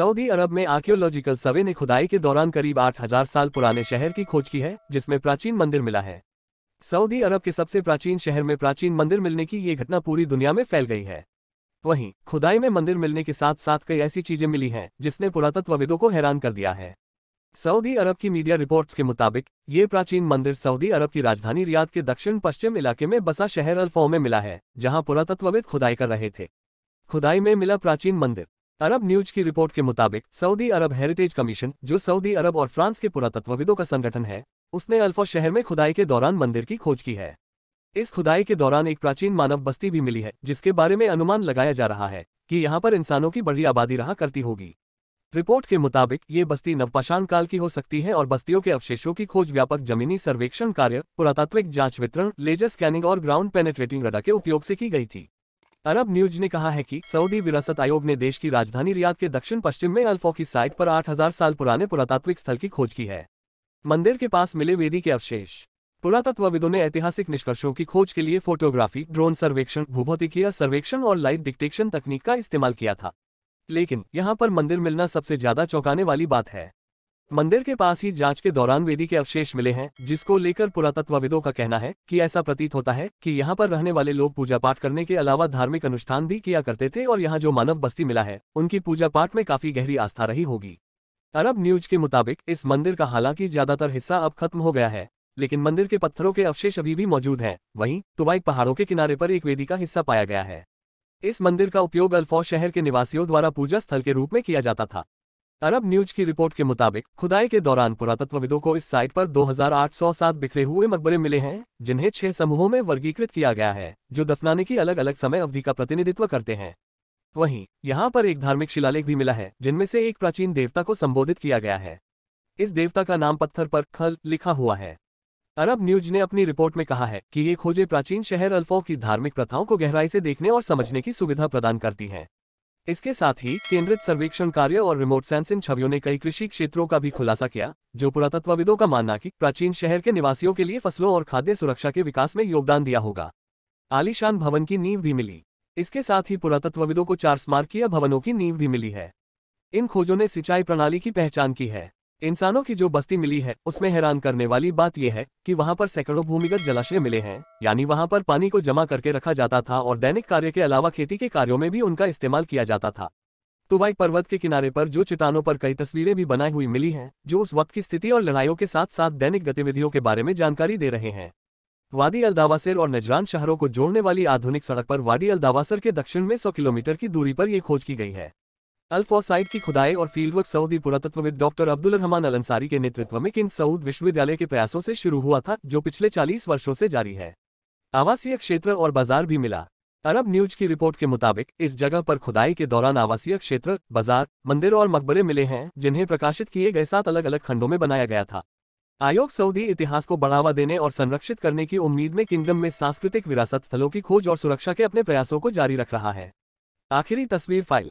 Saudi अरब में archaeological सर्वे ने खुदाई के दौरान करीब 8000 साल पुराने शहर की खोज की है जिसमें प्राचीन मंदिर मिला है सऊदी अरब के सबसे प्राचीन शहर में प्राचीन मंदिर मिलने की ये घटना पूरी दुनिया में फैल गई है वहीं खुदाई में मंदिर मिलने के साथ साथ कई ऐसी चीजें मिली हैं जिसने पुरातत्वविदों को हैरान कर दिया है सऊदी अरब की मीडिया रिपोर्ट्स के मुताबिक ये प्राचीन मंदिर सऊदी अरब की राजधानी रियाद के दक्षिण पश्चिम इलाके में बसा शहर अल्फो में मिला है जहां पुरातत्वविद खुदाई कर रहे थे खुदाई में मिला प्राचीन मंदिर अरब न्यूज की रिपोर्ट के मुताबिक सऊदी अरब हेरिटेज कमीशन जो सऊदी अरब और फ्रांस के पुरातत्वविदों का संगठन है उसने अल्फा शहर में खुदाई के दौरान मंदिर की खोज की है इस खुदाई के दौरान एक प्राचीन मानव बस्ती भी मिली है जिसके बारे में अनुमान लगाया जा रहा है कि यहाँ पर इंसानों की बड़ी आबादी रहा करती होगी रिपोर्ट के मुताबिक ये बस्ती नवपाषाण काल की हो सकती है और बस्तियों के अवशेषों की खोज व्यापक जमीनी सर्वेक्षण कार्य पुरातात्विक जांच वितरण लेजर स्कैनिंग और ग्राउंड पेनेट्रेटिंग रडा के उपयोग से की गई थी अरब न्यूज ने कहा है कि सऊदी विरासत आयोग ने देश की राजधानी रियाद के दक्षिण पश्चिम में अल्फो की साइट पर 8000 साल पुराने पुरातात्विक स्थल की खोज की है मंदिर के पास मिले वेदी के अवशेष पुरातत्वविदों ने ऐतिहासिक निष्कर्षों की खोज के लिए फोटोग्राफी ड्रोन सर्वेक्षण भूभौतिकीय सर्वेक्षण और लाइट डिक्टेक्शन तकनीक का इस्तेमाल किया था लेकिन यहाँ पर मंदिर मिलना सबसे ज्यादा चौंकाने वाली बात है मंदिर के पास ही जांच के दौरान वेदी के अवशेष मिले हैं जिसको लेकर पुरातत्वविदों का कहना है कि ऐसा प्रतीत होता है कि यहाँ पर रहने वाले लोग पूजा पाठ करने के अलावा धार्मिक अनुष्ठान भी किया करते थे और यहाँ जो मानव बस्ती मिला है उनकी पूजा पाठ में काफी गहरी आस्था रही होगी अरब न्यूज के मुताबिक इस मंदिर का हालांकि ज्यादातर हिस्सा अब खत्म हो गया है लेकिन मंदिर के पत्थरों के अवशेष अभी भी मौजूद हैं वहीं टुबाइक पहाड़ों के किनारे पर एक वेदी का हिस्सा पाया गया है इस मंदिर का उपयोग अल्फौज शहर के निवासियों द्वारा पूजा स्थल के रूप में किया जाता था अरब न्यूज की रिपोर्ट के मुताबिक खुदाई के दौरान पुरातत्वविदों को इस साइट पर 2807 बिखरे हुए मकबरे मिले हैं जिन्हें छह समूहों में वर्गीकृत किया गया है जो दफनाने की अलग अलग समय अवधि का प्रतिनिधित्व करते हैं वहीं यहाँ पर एक धार्मिक शिलालेख भी मिला है जिनमें से एक प्राचीन देवता को संबोधित किया गया है इस देवता का नाम पत्थर पर खल लिखा हुआ है अरब न्यूज ने अपनी रिपोर्ट में कहा है कि ये खोजें प्राचीन शहर अल्फो की धार्मिक प्रथाओं को गहराई से देखने और समझने की सुविधा प्रदान करती हैं इसके साथ ही केंद्रित सर्वेक्षण कार्य और रिमोट सेंसिंग छवियों ने कई कृषि क्षेत्रों का भी खुलासा किया जो पुरातत्वविदों का मानना कि प्राचीन शहर के निवासियों के लिए फसलों और खाद्य सुरक्षा के विकास में योगदान दिया होगा आलिशान भवन की नींव भी मिली इसके साथ ही पुरातत्वविदों को चार स्मारकीय भवनों की नींव भी मिली है इन खोजों ने सिंचाई प्रणाली की पहचान की है इंसानों की जो बस्ती मिली है उसमें हैरान करने वाली बात यह है कि वहाँ पर सैकड़ों भूमिगत जलाशय मिले हैं यानी वहाँ पर पानी को जमा करके रखा जाता था और दैनिक कार्य के अलावा खेती के कार्यों में भी उनका इस्तेमाल किया जाता था तुबाई पर्वत के किनारे पर जो चट्टानों पर कई तस्वीरें भी बनाई हुई मिली हैं जो उस वक्त की स्थिति और लड़ाइयों के साथ साथ दैनिक गतिविधियों के बारे में जानकारी दे रहे हैं वादी अल्दावासर और नजरान शहरों को जोड़ने वाली आधुनिक सड़क पर वादी अल्दावासर के दक्षिण में 100 किलोमीटर की दूरी पर ये खोज की गई है अल्फोसाइट की खुदाई और फील्डवर्क सऊदी पुरातत्वविद doctor Abdul Rahman Al Ansari के नेतृत्व में किन सऊद विश्वविद्यालय के प्रयासों से शुरू हुआ था जो पिछले 40 वर्षों से जारी है आवासीय क्षेत्र और बाजार भी मिला अरब न्यूज की रिपोर्ट के मुताबिक इस जगह पर खुदाई के दौरान आवासीय क्षेत्र बाजार मंदिर और मकबरे मिले हैं जिन्हें प्रकाशित किए गए सात अलग अलग खंडों में बनाया गया था आयोग सऊदी इतिहास को बढ़ावा देने और संरक्षित करने की उम्मीद में किंगडम में सांस्कृतिक विरासत स्थलों की खोज और सुरक्षा के अपने प्रयासों को जारी रख रहा है आखिरी तस्वीर फाइल